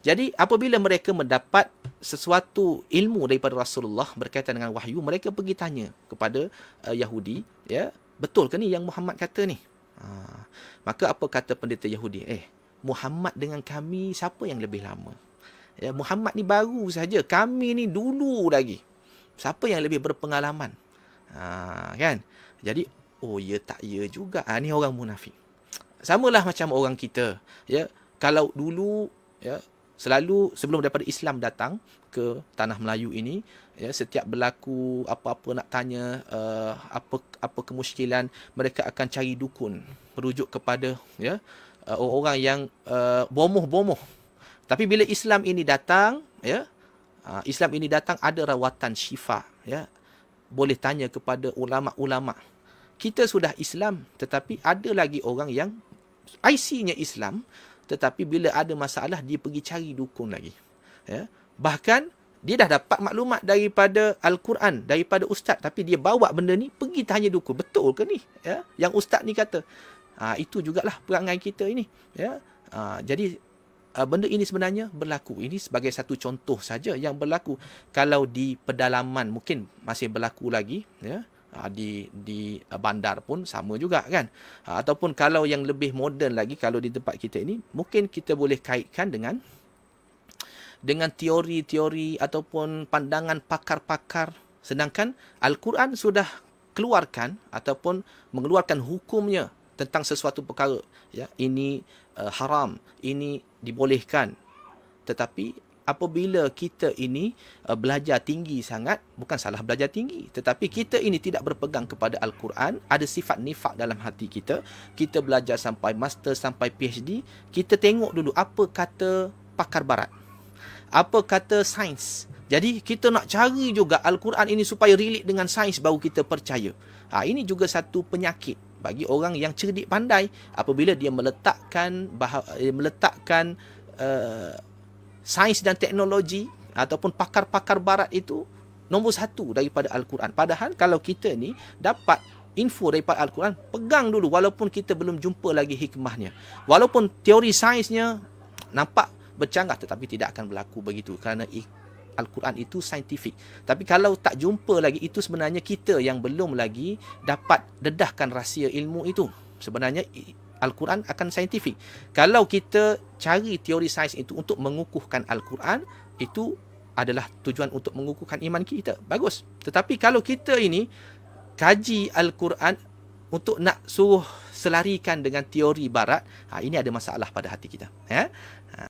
Jadi apabila mereka mendapat sesuatu ilmu daripada Rasulullah berkaitan dengan wahyu, mereka pergi tanya kepada uh, Yahudi, ya, betul ke ni yang Muhammad kata ni? Ha. Maka apa kata pendeta Yahudi? Eh, Muhammad dengan kami siapa yang lebih lama? Ya, Muhammad ni baru saja, kami ni dulu lagi. Siapa yang lebih berpengalaman? Ha, kan? Jadi, oh ya tak ya juga. Ha, ni orang munafik. Samalah macam orang kita, ya. Kalau dulu ya selalu sebelum daripada Islam datang ke tanah Melayu ini ya setiap berlaku apa-apa nak tanya uh, apa apa kemusykilan mereka akan cari dukun merujuk kepada ya uh, orang yang uh, bomoh-bomoh tapi bila Islam ini datang ya uh, Islam ini datang ada rawatan syifa ya boleh tanya kepada ulama-ulama kita sudah Islam tetapi ada lagi orang yang IC-nya Islam tetapi bila ada masalah dia pergi cari dukun lagi ya bahkan dia dah dapat maklumat daripada al-Quran daripada ustaz tapi dia bawa benda ni pergi tanya dukun betul ke ni ya yang ustaz ni kata ha, itu jugalah perangai kita ini ya ha, jadi ha, benda ini sebenarnya berlaku ini sebagai satu contoh saja yang berlaku kalau di pedalaman mungkin masih berlaku lagi ya Ah, di di ah, bandar pun sama juga kan ah, ataupun kalau yang lebih moden lagi kalau di tempat kita ini mungkin kita boleh kaitkan dengan dengan teori-teori ataupun pandangan pakar-pakar sedangkan al-Quran sudah keluarkan ataupun mengeluarkan hukumnya tentang sesuatu perkara ya ini uh, haram ini dibolehkan tetapi apabila kita ini uh, belajar tinggi sangat bukan salah belajar tinggi tetapi kita ini tidak berpegang kepada al-Quran ada sifat nifak dalam hati kita kita belajar sampai master sampai PhD kita tengok dulu apa kata pakar barat apa kata sains jadi kita nak cari juga al-Quran ini supaya relate dengan sains baru kita percaya ha ini juga satu penyakit bagi orang yang cerdik pandai apabila dia meletakkan bah- eh, meletakkan uh, sains dan teknologi ataupun pakar-pakar barat itu nombor satu daripada Al-Quran. Padahal kalau kita ni dapat info daripada Al-Quran, pegang dulu walaupun kita belum jumpa lagi hikmahnya. Walaupun teori sainsnya nampak bercanggah tetapi tidak akan berlaku begitu kerana Al-Quran itu saintifik. Tapi kalau tak jumpa lagi, itu sebenarnya kita yang belum lagi dapat dedahkan rahsia ilmu itu. Sebenarnya Al-Quran akan saintifik. Kalau kita cari teori sains itu untuk mengukuhkan Al-Quran itu adalah tujuan untuk mengukuhkan iman kita. Bagus. Tetapi kalau kita ini kaji Al-Quran untuk nak suruh selarikan dengan teori barat, ha, ini ada masalah pada hati kita. Ya? Ha.